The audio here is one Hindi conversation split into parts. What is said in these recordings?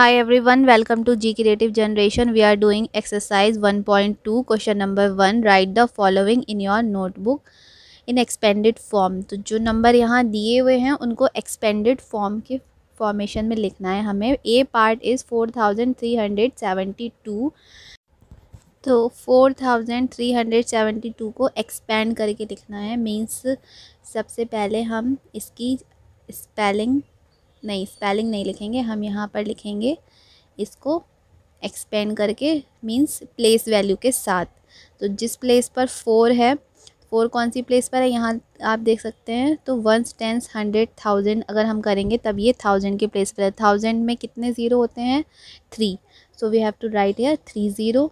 high every one welcome to G Creative Generation we are doing exercise one point two question number one write the following in your notebook in expanded form तो जो नंबर यहाँ दिए हुए हैं उनको एक्सपेंडेड फॉर्म के फॉर्मेशन में लिखना है हमें A part is four thousand three hundred seventy two तो four thousand three hundred seventy two को एक्सपेंड करके लिखना है मीन्स सबसे पहले हम इसकी स्पेलिंग नहीं स्पेलिंग नहीं लिखेंगे हम यहाँ पर लिखेंगे इसको एक्सपेंड करके मीन्स प्लेस वैल्यू के साथ तो जिस प्लेस पर फोर है फोर कौन सी प्लेस पर है यहाँ आप देख सकते हैं तो वंस टेंस हंड्रेड थाउजेंड अगर हम करेंगे तब ये थाउजेंड के प्लेस पर है थाउजेंड में कितने ज़ीरो होते हैं three so we have to write here three zero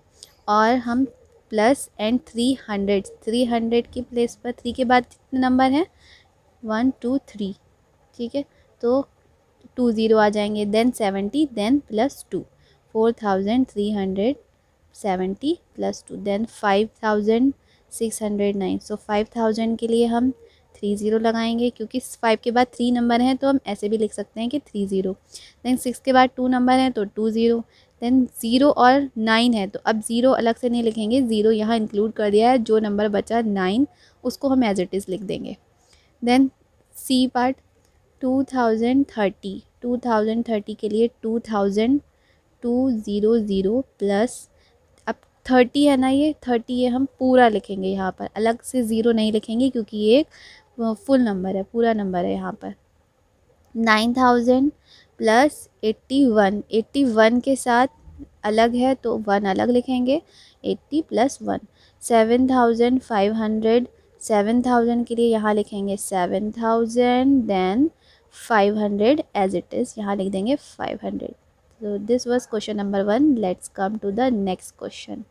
और हम plus and three hundred three hundred की प्लेस पर थ्री के बाद कितने नंबर हैं वन टू थ्री ठीक है तो टू ज़ीरो आ जाएंगे then seventy then plus two four thousand three hundred seventy plus two then five thousand six hundred nine so five thousand के लिए हम थ्री ज़ीरो लगाएंगे क्योंकि फाइव के बाद थ्री नंबर हैं तो हम ऐसे भी लिख सकते हैं कि थ्री ज़ीरो देन सिक्स के बाद टू नंबर हैं तो टू ज़ीरो देन ज़ीरो और नाइन है तो अब ज़ीरो अलग से नहीं लिखेंगे ज़ीरो यहाँ इंक्लूड कर दिया है जो नंबर बचा नाइन उसको हम एज इट इज़ लिख देंगे then C part two thousand thirty two thousand thirty के लिए two thousand two zero zero plus अब थर्टी है ना ये थर्टी ये हम पूरा लिखेंगे यहाँ पर अलग से ज़ीरो नहीं लिखेंगे क्योंकि ये एक फुल नंबर है पूरा नंबर है यहाँ पर nine thousand plus eighty one eighty one के साथ अलग है तो वन अलग लिखेंगे eighty plus one seven thousand five hundred seven thousand के लिए यहाँ लिखेंगे seven thousand then five hundred as it is यहाँ लिख देंगे फाइव हंड्रेड तो this was question number one let's come to the next question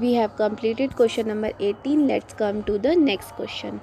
we have completed question number 18 let's come to the next question